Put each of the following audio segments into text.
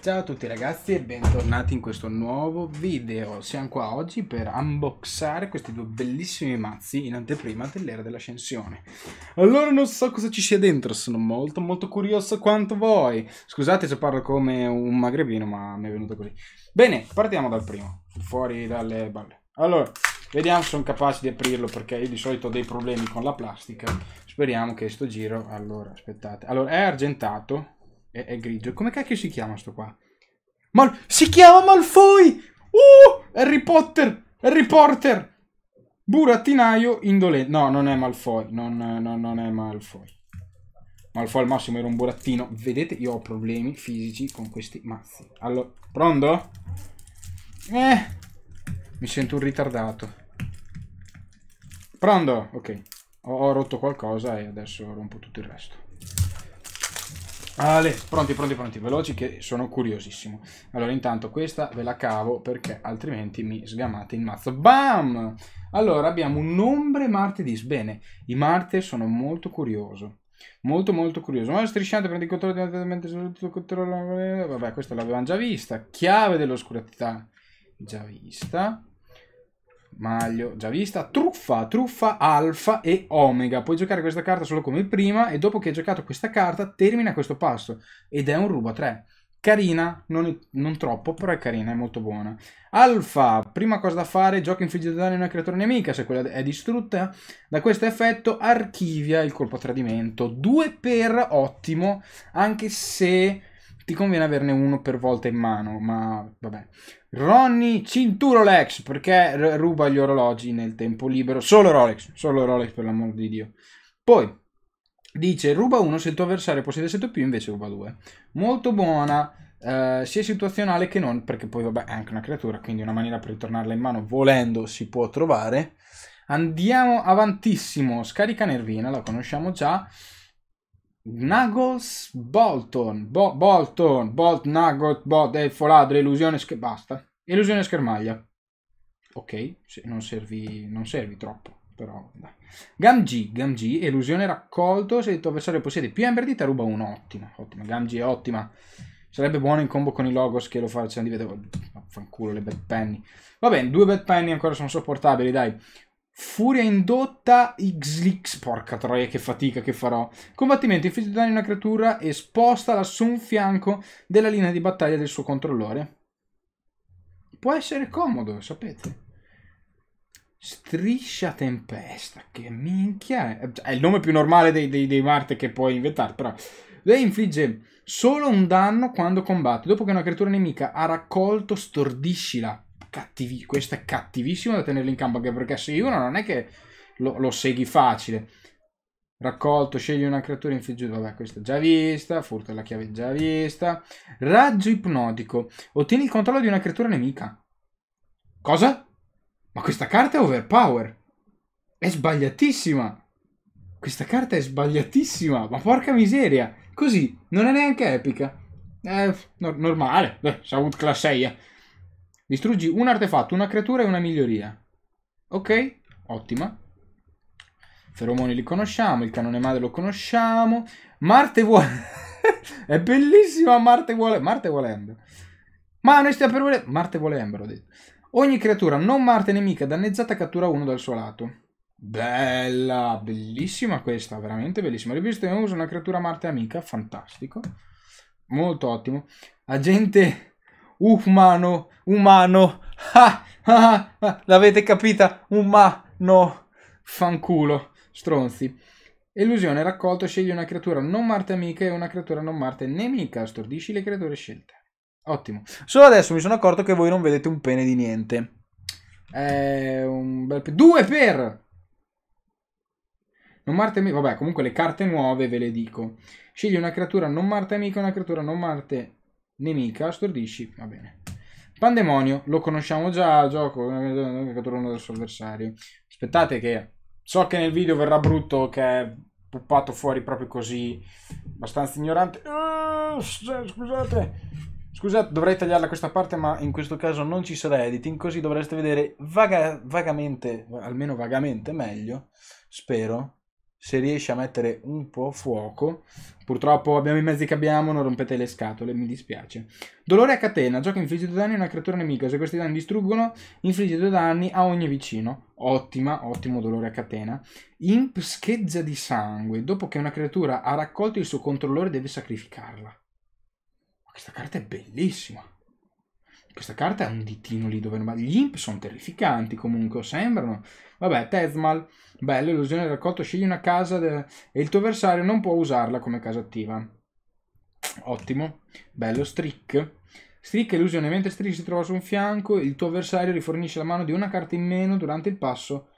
Ciao a tutti ragazzi e bentornati in questo nuovo video Siamo qua oggi per unboxare questi due bellissimi mazzi in anteprima dell'era dell'ascensione Allora non so cosa ci sia dentro, sono molto molto curioso quanto voi Scusate se parlo come un magrebino ma mi è venuto così Bene, partiamo dal primo, fuori dalle balle Allora, vediamo se sono capace di aprirlo perché io di solito ho dei problemi con la plastica Speriamo che sto giro, allora aspettate Allora, è argentato è, è grigio. Come cacchio si chiama sto qua? Mal si chiama Malfoy! Uh! Harry Potter! Harry Potter! Burattinaio indolente. No, non è Malfoy. Non, no, non è Malfoy. Malfoy al massimo era un burattino. Vedete, io ho problemi fisici con questi mazzi. Allora, pronto? Eh, mi sento un ritardato. Pronto? Ok. Ho, ho rotto qualcosa e adesso rompo tutto il resto. Ale, pronti, pronti, pronti, veloci che sono curiosissimo. Allora, intanto questa ve la cavo perché altrimenti mi sgamate il mazzo. Bam! Allora, abbiamo un ombre martedì. Bene, i Marte sono molto curioso. Molto molto curioso. Ma strisciante prende il controllo direttamente sul controllo. Vabbè, questa l'avevamo già vista. Chiave dell'oscurità. Già vista. Maglio, già vista. Truffa, truffa, alfa e omega. Puoi giocare questa carta solo come prima e dopo che hai giocato questa carta termina questo passo. Ed è un ruba 3. Carina, non, non, troppo, però è carina, è molto buona. Alfa, prima cosa da fare, gioca infligge danni a una creatura nemica, se quella è distrutta. Da questo effetto archivia il colpo a tradimento. 2 per ottimo, anche se ti conviene averne uno per volta in mano, ma vabbè. Ronny Cinturolex, Lex, perché ruba gli orologi nel tempo libero. Solo Rolex, solo Rolex per l'amor di Dio. Poi, dice, ruba uno se il tuo avversario possiede 7 o più, invece ruba due. Molto buona. Uh, sia situazionale che non, perché poi vabbè è anche una creatura, quindi una maniera per ritornarla in mano volendo si può trovare. Andiamo avantissimo, scarica Nervina, la conosciamo già. Nuggles Bolton, Bo- Bolton, Bolt, Nugget, Bolt, eh, Foladre, illusione, sch- basta. Illusione schermaglia. Ok, se non, servi, non servi troppo, però... Dai. Gamgee Gamg, illusione raccolto, se il tuo avversario possiede più Ember di te ruba uno, ottimo, ottimo. Gamg è ottima. Sarebbe buono in combo con i logos che lo facciano di vedere. Oh, Fanculo le bad penny. Va bene, due bad penny ancora sono sopportabili, dai. Furia indotta Xlix. Porca troia, che fatica che farò. Combattimento, infligge danni a una creatura e spostala su un fianco della linea di battaglia del suo controllore. Può essere comodo, sapete. Striscia Tempesta, che minchia è. È il nome più normale dei, dei, dei Marte che puoi inventare, però. Lei infligge solo un danno quando combatte. Dopo che una creatura nemica ha raccolto, stordiscila cattivi, questo è cattivissimo da tenerlo in campo, anche perché se uno non è che lo, lo segui facile. Raccolto, scegli una creatura infliggiuta, vabbè questa è già vista, furta la chiave già vista. Raggio ipnotico, ottieni il controllo di una creatura nemica. Cosa? Ma questa carta è overpower. È sbagliatissima. Questa carta è sbagliatissima, ma porca miseria. Così, non è neanche epica. È eh, normale, Beh, Saud class 6. Eh. Distruggi un artefatto, una creatura e una miglioria. Ok, ottima. Feromoni li conosciamo, il cannone madre lo conosciamo. Marte vuole... È bellissima Marte vuole... Marte vuole Ember. Ma noi stiamo per volere... Marte vuole Ember, ho detto. Ogni creatura non Marte nemica danneggiata cattura uno dal suo lato. Bella, bellissima questa, veramente bellissima. Rivisto uso una creatura Marte amica, fantastico. Molto ottimo. Agente umano, umano, ah, ah, ah, l'avete capita? Umano, fanculo, stronzi. Illusione, raccolto, scegli una creatura non Marte amica e una creatura non Marte nemica, stordisci le creature scelte. Ottimo. Solo adesso mi sono accorto che voi non vedete un pene di niente. È un bel... Pe- Due per! Non Marte amico. Vabbè, comunque le carte nuove ve le dico. Scegli una creatura non Marte amica e una creatura non Marte Nemica, stordisci, va bene. Pandemonio, lo conosciamo già, il gioco eh, eh, catturano del suo avversario. Aspettate che so che nel video verrà brutto che è puppato fuori proprio così, abbastanza ignorante. Uh, scusate, scusate, dovrei tagliarla questa parte, ma in questo caso non ci sarà editing, così dovreste vedere vaga, vagamente, almeno vagamente meglio, spero, se riesce a mettere un po' fuoco. Purtroppo abbiamo i mezzi che abbiamo, non rompete le scatole, mi dispiace. Dolore a catena, gioca infligge due danni a una creatura nemica, se questi danni distruggono, infligge due danni a ogni vicino. Ottima, ottimo dolore a catena. Imp scheggia di sangue, dopo che una creatura ha raccolto il suo controllore deve sacrificarla. Ma questa carta è bellissima. Questa carta è un ditino lì dove... Gli imp sono terrificanti comunque, sembrano. Vabbè, Tezmal. Bello, illusione del raccolto. Scegli una casa de... e il tuo avversario non può usarla come casa attiva. Ottimo. Bello, Strick. Strick illusione. Mentre Strick si trova su un fianco, il tuo avversario rifornisce la mano di una carta in meno durante il passo.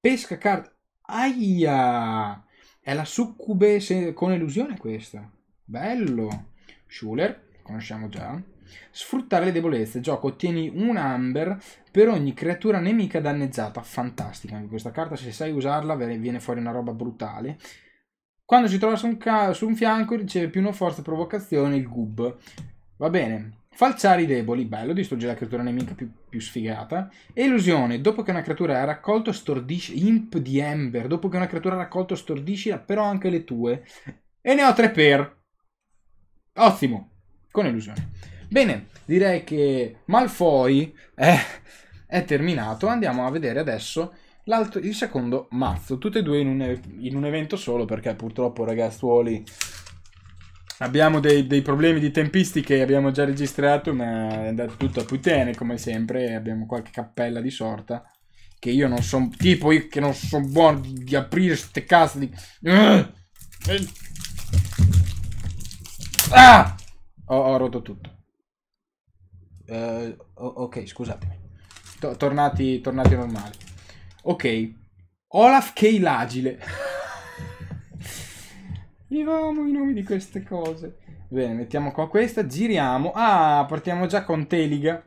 Pesca carta... Aia! È la succube se... con illusione questa. Bello. Schuler, conosciamo già. Sfruttare le debolezze. Gioco, ottieni un Amber per ogni creatura nemica danneggiata. Fantastica anche questa carta, se sai usarla viene fuori una roba brutale. Quando si trova su un, su un fianco riceve più una forza provocazione il Gub. Va bene. Falciare i deboli, bello, distrugge la creatura nemica più, più sfigata. Illusione, dopo che una creatura ha raccolto stordisci... Imp di Ember, dopo che una creatura ha raccolto stordisci però anche le tue. E ne ho tre per. Ottimo, con illusione. Bene, direi che Malfoy è, eh, è terminato. Andiamo a vedere adesso il secondo mazzo. Tutti e due in un, in un, evento solo perché purtroppo ragazzuoli abbiamo dei, dei, problemi di tempistiche. Abbiamo già registrato ma è andato tutto a putene, come sempre. Abbiamo qualche cappella di sorta. Che io non sono... Tipo io che non sono buono di, di aprire queste casse di... Eh! Eh! Ah! ho, ho rotto tutto. Uh, ok, scusatemi. T- tornati, tornati normali. Ok. Olaf K. L'Agile. amo i nomi di queste cose. Bene, mettiamo qua questa, giriamo. Ah, partiamo già con Teliga.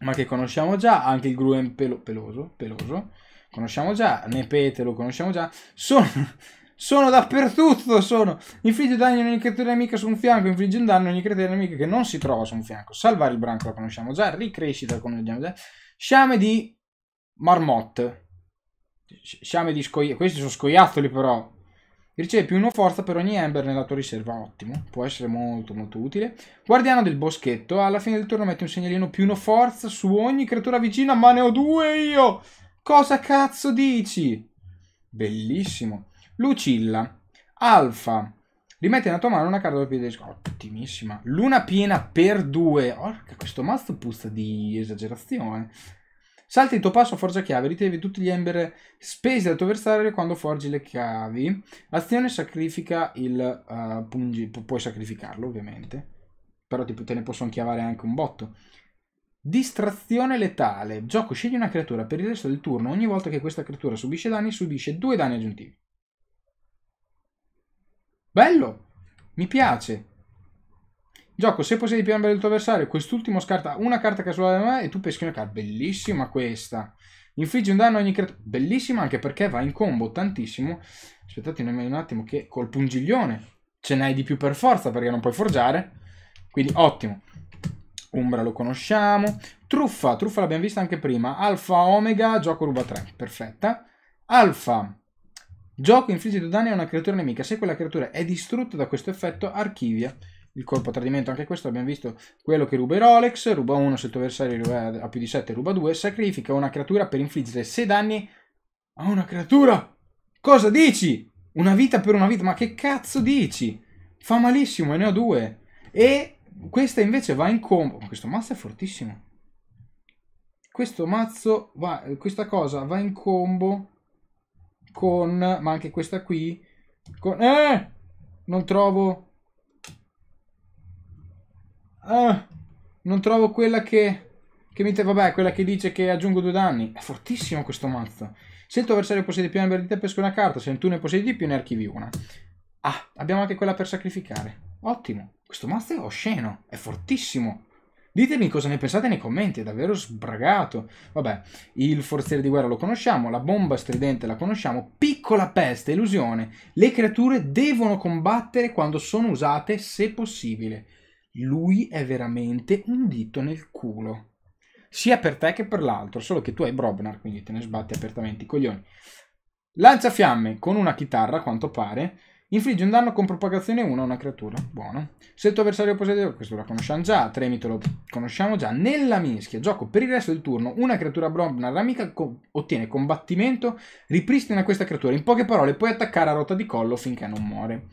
Ma che conosciamo già, anche il Gruen pelo- peloso, peloso. Conosciamo già, Nepete lo conosciamo già. Sono sono dappertutto, sono. Infligge danni a ogni creatura nemica su un fianco, infligge un danno a ogni creatura nemica che non si trova su un fianco. Salvare il branco lo conosciamo già, ricrescita come abbiamo già. Sciame di marmotte. Sciame di scoiattoli. Questi sono scoiattoli però. Ricevi più uno forza per ogni Ember nella tua riserva, ottimo, può essere molto molto utile. Guardiano del boschetto, alla fine del turno metti un segnalino più uno forza su ogni creatura vicina, ma ne ho due io! Cosa cazzo dici? Bellissimo. Lucilla, Alfa, rimetti nella tua mano una carta dal piede scorto. Ottimissima. Luna piena per due. Orca, questo mazzo puzza di esagerazione. Salti il tuo passo a forza chiave, ricevi tutti gli ember spesi dal tuo avversario quando forgi le chiavi. Azione sacrifica il uh, pungi, Pu puoi sacrificarlo ovviamente, però tipo, te ne possono chiavare anche un botto. Distrazione letale. Gioco, scegli una creatura per il resto del turno. Ogni volta che questa creatura subisce danni, subisce due danni aggiuntivi. Bello! Mi piace. Gioco, se possiedi piangere del tuo avversario, quest'ultimo scarta una carta casuale da me e tu peschi una carta. Bellissima questa. Infligge un danno a ogni creatura. Bellissima anche perché va in combo tantissimo. Aspettate un attimo che col pungiglione ce n'hai di più per forza perché non puoi forgiare. Quindi ottimo. Umbra lo conosciamo. Truffa, truffa l'abbiamo vista anche prima. Alfa Omega, gioco ruba 3. Perfetta. Alfa Gioco infligge due danni a una creatura nemica. Se quella creatura è distrutta da questo effetto, archivia il colpo a tradimento, anche questo abbiamo visto, quello che ruba i Rolex, ruba 1 se il tuo avversario ha più di 7, ruba 2, sacrifica una creatura per infliggere 6 danni a una creatura. Cosa dici? Una vita per una vita, ma che cazzo dici? Fa malissimo e ne ho due. E questa invece va in combo. Ma questo mazzo è fortissimo. Questo mazzo va, questa cosa va in combo con... ma anche questa qui, con... Eh! Non trovo... Ah! Non trovo quella che... che mi... vabbè, quella che dice che aggiungo due danni. È fortissimo questo mazzo. Se il tuo avversario possiede più di te, pesca una carta, se tu ne possiedi di più ne archivi una. Ah, abbiamo anche quella per sacrificare. Ottimo. Questo mazzo è osceno, è fortissimo. Ditemi cosa ne pensate nei commenti, è davvero sbragato. Vabbè, il forziere di guerra lo conosciamo, la bomba stridente la conosciamo, piccola peste, illusione. Le creature devono combattere quando sono usate, se possibile. Lui è veramente un dito nel culo. Sia per te che per l'altro, solo che tu hai Brobnar, quindi te ne sbatti apertamente i coglioni. Lancia con una chitarra, a quanto pare. Infligge un danno con propagazione 1 a una creatura. Buono. Se il tuo avversario possiede... Questo lo conosciamo già. Tremito lo conosciamo già. Nella mischia gioco per il resto del turno una creatura Brobnar amica co ottiene combattimento, ripristina questa creatura. In poche parole puoi attaccare a rotta di collo finché non muore.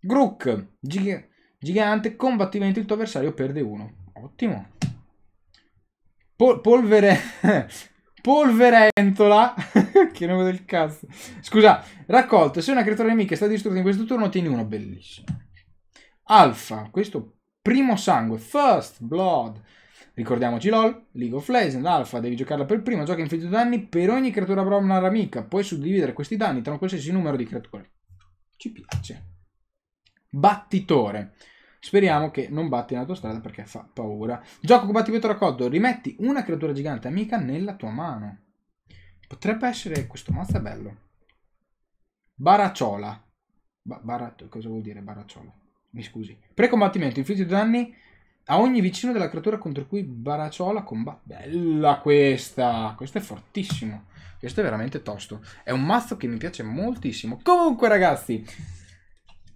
Grook, gig gigante, combattimento, il tuo avversario perde 1. Ottimo. Pol polvere... Polverentola, che nome del cazzo. Scusa, raccolto. Se una creatura nemica è stata distrutta in questo turno, Tieni uno. Bellissimo. Alfa, questo primo sangue. First Blood. Ricordiamoci LOL, League of Legends, Alfa devi giocarla per primo gioca infligge danni per ogni creatura prova amica, puoi suddividere questi danni tra un qualsiasi numero di creature. Ci piace. Battitore. Speriamo che non batti in autostrada perché fa paura. Gioco combattimento battimento raccolto. Rimetti una creatura gigante amica nella tua mano. Potrebbe essere questo mazzo è bello. Baracciola. Ba barat cosa vuol dire baracciola? Mi scusi. Precombattimento. combattimento Infliggi danni a ogni vicino della creatura contro cui Baracciola combatte. Bella questa! Questo è fortissimo. Questo è veramente tosto. È un mazzo che mi piace moltissimo. Comunque, ragazzi,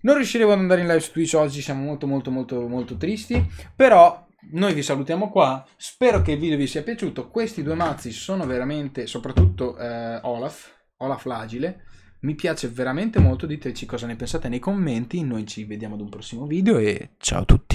non riusciremo ad andare in live su Twitch oggi, siamo molto molto molto molto tristi, però noi vi salutiamo qua, spero che il video vi sia piaciuto, questi due mazzi sono veramente, soprattutto eh, Olaf, Olaf l'agile, mi piace veramente molto, diteci cosa ne pensate nei commenti, noi ci vediamo ad un prossimo video e ciao a tutti.